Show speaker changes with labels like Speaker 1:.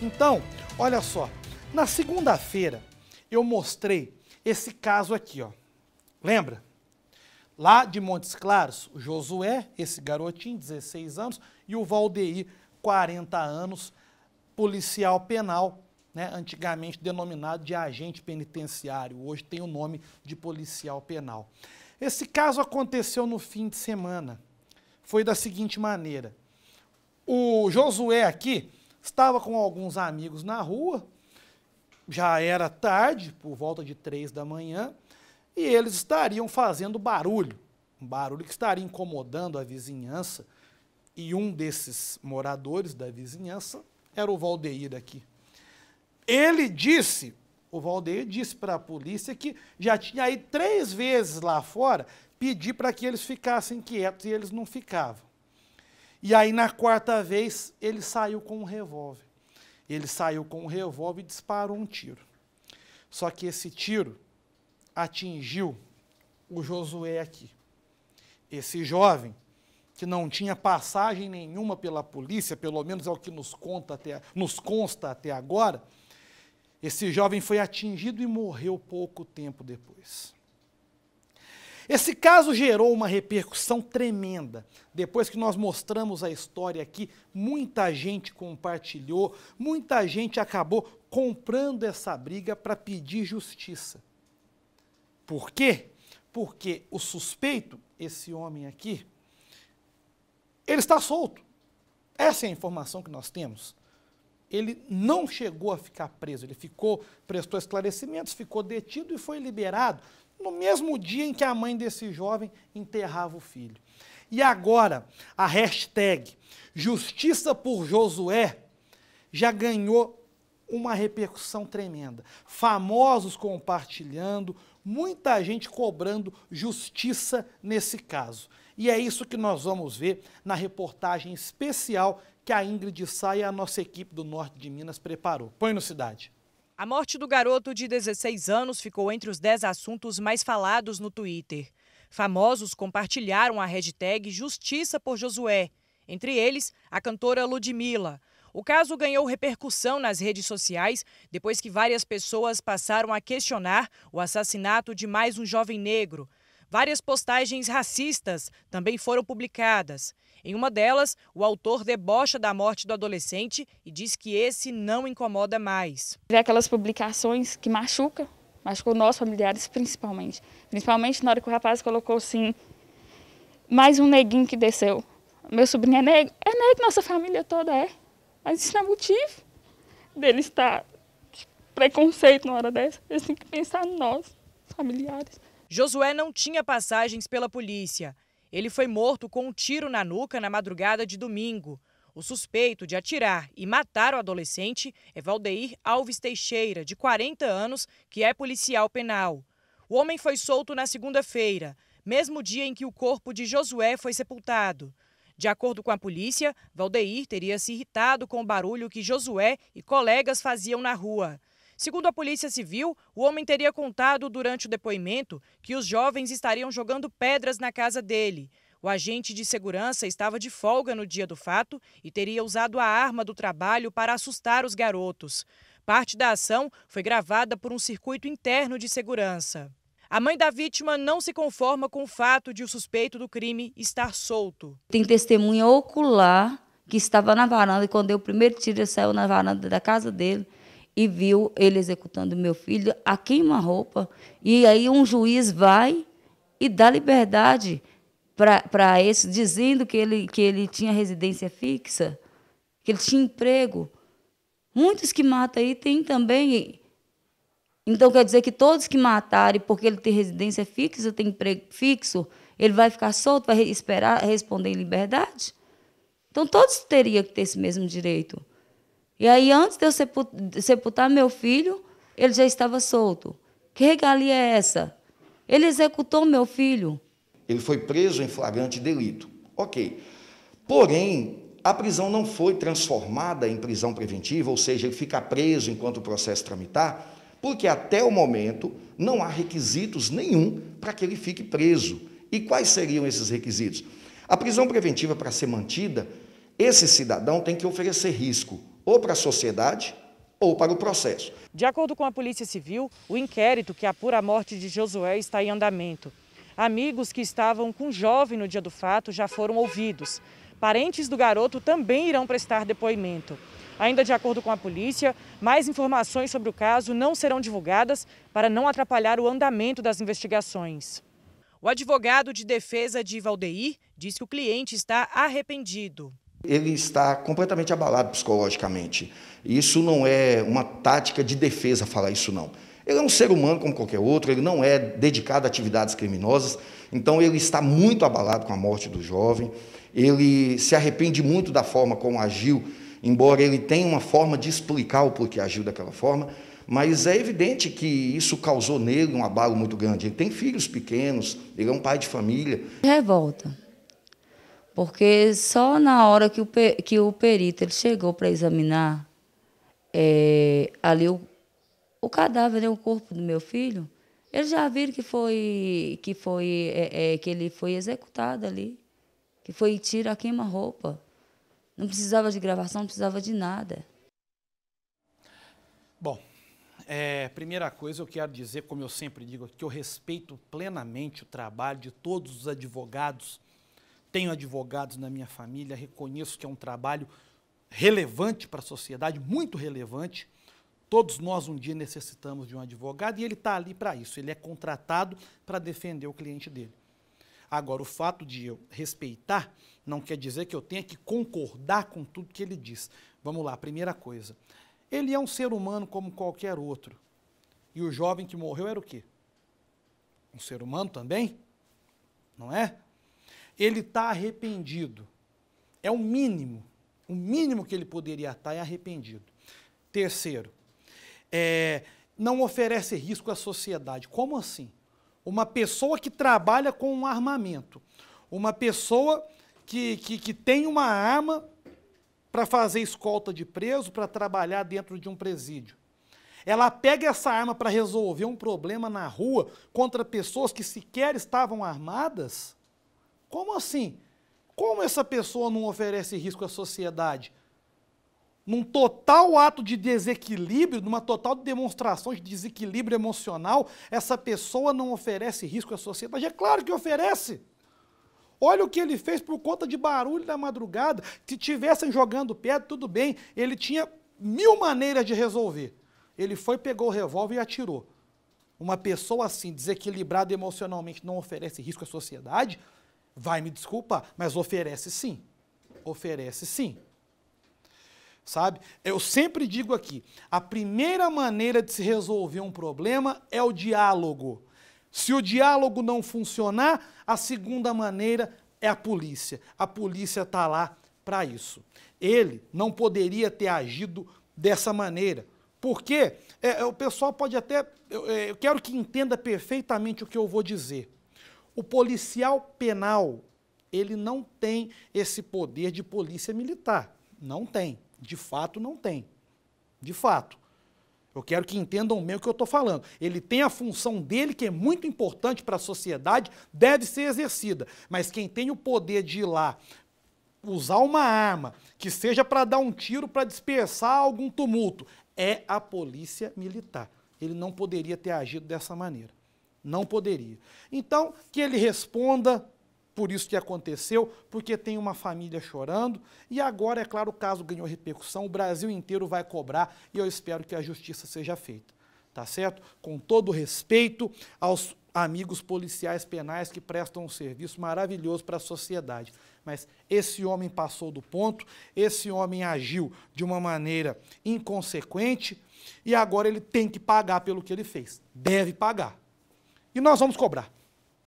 Speaker 1: Então, olha só, na segunda-feira eu mostrei esse caso aqui, ó. Lembra? Lá de Montes Claros, o Josué, esse garotinho, 16 anos, e o Valdeir, 40 anos, policial penal, né, antigamente denominado de agente penitenciário, hoje tem o nome de policial penal. Esse caso aconteceu no fim de semana. Foi da seguinte maneira: o Josué aqui Estava com alguns amigos na rua, já era tarde, por volta de três da manhã, e eles estariam fazendo barulho, um barulho que estaria incomodando a vizinhança. E um desses moradores da vizinhança era o Valdeir aqui. Ele disse, o Valdeir disse para a polícia que já tinha ido três vezes lá fora pedir para que eles ficassem quietos e eles não ficavam. E aí, na quarta vez, ele saiu com um revólver. Ele saiu com um revólver e disparou um tiro. Só que esse tiro atingiu o Josué aqui. Esse jovem que não tinha passagem nenhuma pela polícia, pelo menos é o que nos, conta até, nos consta até agora, esse jovem foi atingido e morreu pouco tempo depois. Esse caso gerou uma repercussão tremenda. Depois que nós mostramos a história aqui, muita gente compartilhou, muita gente acabou comprando essa briga para pedir justiça. Por quê? Porque o suspeito, esse homem aqui, ele está solto. Essa é a informação que nós temos. Ele não chegou a ficar preso, ele ficou, prestou esclarecimentos, ficou detido e foi liberado no mesmo dia em que a mãe desse jovem enterrava o filho. E agora, a hashtag Justiça por Josué já ganhou uma repercussão tremenda. Famosos compartilhando, muita gente cobrando justiça nesse caso. E é isso que nós vamos ver na reportagem especial que a Ingrid Sá e a nossa equipe do norte de Minas
Speaker 2: preparou. Põe no Cidade. A morte do garoto de 16 anos ficou entre os 10 assuntos mais falados no Twitter. Famosos compartilharam a hashtag Justiça por Josué, entre eles a cantora Ludmilla. O caso ganhou repercussão nas redes sociais depois que várias pessoas passaram a questionar o assassinato de mais um jovem negro, Várias postagens racistas também foram publicadas. Em uma delas, o autor debocha da morte do adolescente e diz que esse não incomoda mais.
Speaker 3: É aquelas publicações que machuca, machucou nós familiares principalmente. Principalmente na hora que o rapaz colocou assim, mais um neguinho que desceu. Meu sobrinho é negro, é negro, nossa família toda é. Mas isso não é motivo dele estar preconceito na hora dessa. Eles têm que pensar em nós, familiares.
Speaker 2: Josué não tinha passagens pela polícia. Ele foi morto com um tiro na nuca na madrugada de domingo. O suspeito de atirar e matar o adolescente é Valdeir Alves Teixeira, de 40 anos, que é policial penal. O homem foi solto na segunda-feira, mesmo dia em que o corpo de Josué foi sepultado. De acordo com a polícia, Valdeir teria se irritado com o barulho que Josué e colegas faziam na rua. Segundo a Polícia Civil, o homem teria contado durante o depoimento que os jovens estariam jogando pedras na casa dele. O agente de segurança estava de folga no dia do fato e teria usado a arma do trabalho para assustar os garotos. Parte da ação foi gravada por um circuito interno de segurança. A mãe da vítima não se conforma com o fato de o suspeito do crime estar solto.
Speaker 3: Tem testemunha ocular que estava na varanda e quando deu o primeiro tiro ele saiu na varanda da casa dele e viu ele executando meu filho a queima-roupa. E aí um juiz vai e dá liberdade para esse, dizendo que ele, que ele tinha residência fixa, que ele tinha emprego. Muitos que matam aí têm também. Então quer dizer que todos que matarem porque ele tem residência fixa, tem emprego fixo, ele vai ficar solto, vai esperar responder em liberdade? Então todos teriam que ter esse mesmo direito. E aí, antes de eu sepultar meu filho, ele já estava solto. Que regalia é essa? Ele executou meu filho.
Speaker 4: Ele foi preso em flagrante delito. Ok. Porém, a prisão não foi transformada em prisão preventiva, ou seja, ele fica preso enquanto o processo tramitar, porque até o momento não há requisitos nenhum para que ele fique preso. E quais seriam esses requisitos? A prisão preventiva, para ser mantida, esse cidadão tem que oferecer risco ou para a sociedade ou para o processo.
Speaker 2: De acordo com a Polícia Civil, o inquérito que apura a morte de Josué está em andamento. Amigos que estavam com o jovem no dia do fato já foram ouvidos. Parentes do garoto também irão prestar depoimento. Ainda de acordo com a polícia, mais informações sobre o caso não serão divulgadas para não atrapalhar o andamento das investigações. O advogado de defesa de Valdeir diz que o cliente está arrependido.
Speaker 4: Ele está completamente abalado psicologicamente. Isso não é uma tática de defesa falar isso, não. Ele é um ser humano como qualquer outro, ele não é dedicado a atividades criminosas, então ele está muito abalado com a morte do jovem, ele se arrepende muito da forma como agiu, embora ele tenha uma forma de explicar o porquê agiu daquela forma, mas é evidente que isso causou nele um abalo muito grande. Ele tem filhos pequenos, ele é um pai de família.
Speaker 3: Revolta porque só na hora que o, que o perito ele chegou para examinar é, ali o, o cadáver, né, o corpo do meu filho, eles já viram que foi que foi é, é, que ele foi executado ali, que foi tiro a queima-roupa. Não precisava de gravação, não precisava de nada.
Speaker 1: Bom, é, primeira coisa eu quero dizer, como eu sempre digo, que eu respeito plenamente o trabalho de todos os advogados tenho advogados na minha família, reconheço que é um trabalho relevante para a sociedade, muito relevante. Todos nós um dia necessitamos de um advogado e ele está ali para isso. Ele é contratado para defender o cliente dele. Agora, o fato de eu respeitar não quer dizer que eu tenha que concordar com tudo que ele diz. Vamos lá, primeira coisa. Ele é um ser humano como qualquer outro. E o jovem que morreu era o quê? Um ser humano também? Não é? ele está arrependido. É o mínimo. O mínimo que ele poderia estar tá é arrependido. Terceiro, é, não oferece risco à sociedade. Como assim? Uma pessoa que trabalha com um armamento, uma pessoa que, que, que tem uma arma para fazer escolta de preso, para trabalhar dentro de um presídio. Ela pega essa arma para resolver um problema na rua contra pessoas que sequer estavam armadas? Como assim? Como essa pessoa não oferece risco à sociedade? Num total ato de desequilíbrio, numa total demonstração de desequilíbrio emocional, essa pessoa não oferece risco à sociedade? É claro que oferece! Olha o que ele fez por conta de barulho da madrugada. Se tivessem jogando pedra, tudo bem. Ele tinha mil maneiras de resolver. Ele foi, pegou o revólver e atirou. Uma pessoa assim, desequilibrada emocionalmente, não oferece risco à sociedade? vai me desculpar, mas oferece sim. Oferece sim. Sabe? Eu sempre digo aqui: a primeira maneira de se resolver um problema é o diálogo. Se o diálogo não funcionar, a segunda maneira é a polícia. A polícia está lá para isso. Ele não poderia ter agido dessa maneira. Porque é, é, o pessoal pode até. Eu, é, eu quero que entenda perfeitamente o que eu vou dizer. O policial penal, ele não tem esse poder de polícia militar. Não tem. De fato, não tem. De fato. Eu quero que entendam bem o que eu estou falando. Ele tem a função dele, que é muito importante para a sociedade, deve ser exercida. Mas quem tem o poder de ir lá usar uma arma, que seja para dar um tiro, para dispersar algum tumulto, é a polícia militar. Ele não poderia ter agido dessa maneira. Não poderia. Então, que ele responda por isso que aconteceu, porque tem uma família chorando. E agora, é claro, o caso ganhou repercussão, o Brasil inteiro vai cobrar e eu espero que a justiça seja feita. Tá certo? Com todo respeito aos amigos policiais penais que prestam um serviço maravilhoso para a sociedade. Mas esse homem passou do ponto, esse homem agiu de uma maneira inconsequente e agora ele tem que pagar pelo que ele fez. Deve pagar. E nós vamos cobrar.